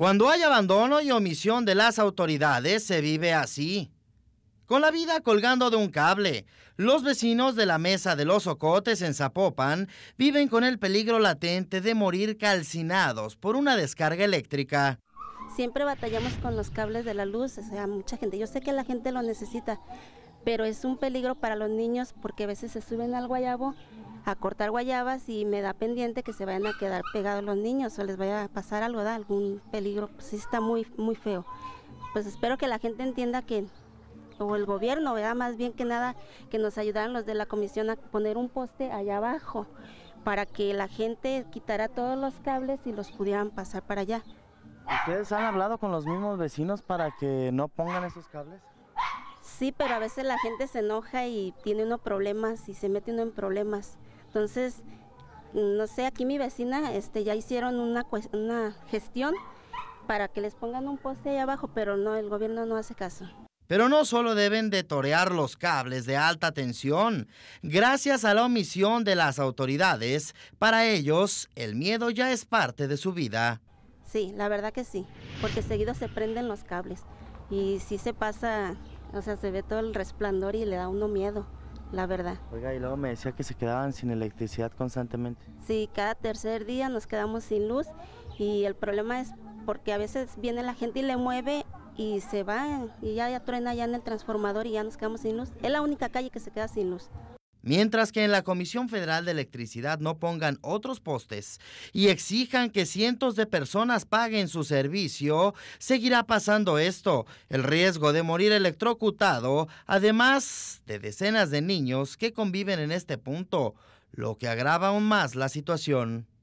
Cuando hay abandono y omisión de las autoridades, se vive así. Con la vida colgando de un cable, los vecinos de la mesa de los Ocotes en Zapopan viven con el peligro latente de morir calcinados por una descarga eléctrica. Siempre batallamos con los cables de la luz, o sea, mucha gente. Yo sé que la gente lo necesita, pero es un peligro para los niños porque a veces se suben al guayabo cortar guayabas y me da pendiente que se vayan a quedar pegados los niños o les vaya a pasar algo, da algún peligro, pues sí está muy, muy feo. Pues espero que la gente entienda que, o el gobierno, vea Más bien que nada, que nos ayudaran los de la comisión a poner un poste allá abajo para que la gente quitara todos los cables y los pudieran pasar para allá. ¿Ustedes han hablado con los mismos vecinos para que no pongan esos cables? Sí, pero a veces la gente se enoja y tiene unos problemas y se mete uno en problemas. Entonces, no sé, aquí mi vecina este, ya hicieron una, una gestión para que les pongan un poste ahí abajo, pero no, el gobierno no hace caso. Pero no solo deben de torear los cables de alta tensión, gracias a la omisión de las autoridades, para ellos el miedo ya es parte de su vida. Sí, la verdad que sí, porque seguido se prenden los cables y si se pasa, o sea, se ve todo el resplandor y le da uno miedo la verdad. Oiga, y luego me decía que se quedaban sin electricidad constantemente. Sí, cada tercer día nos quedamos sin luz y el problema es porque a veces viene la gente y le mueve y se va y ya, ya truena ya en el transformador y ya nos quedamos sin luz. Es la única calle que se queda sin luz. Mientras que en la Comisión Federal de Electricidad no pongan otros postes y exijan que cientos de personas paguen su servicio, seguirá pasando esto, el riesgo de morir electrocutado, además de decenas de niños que conviven en este punto, lo que agrava aún más la situación.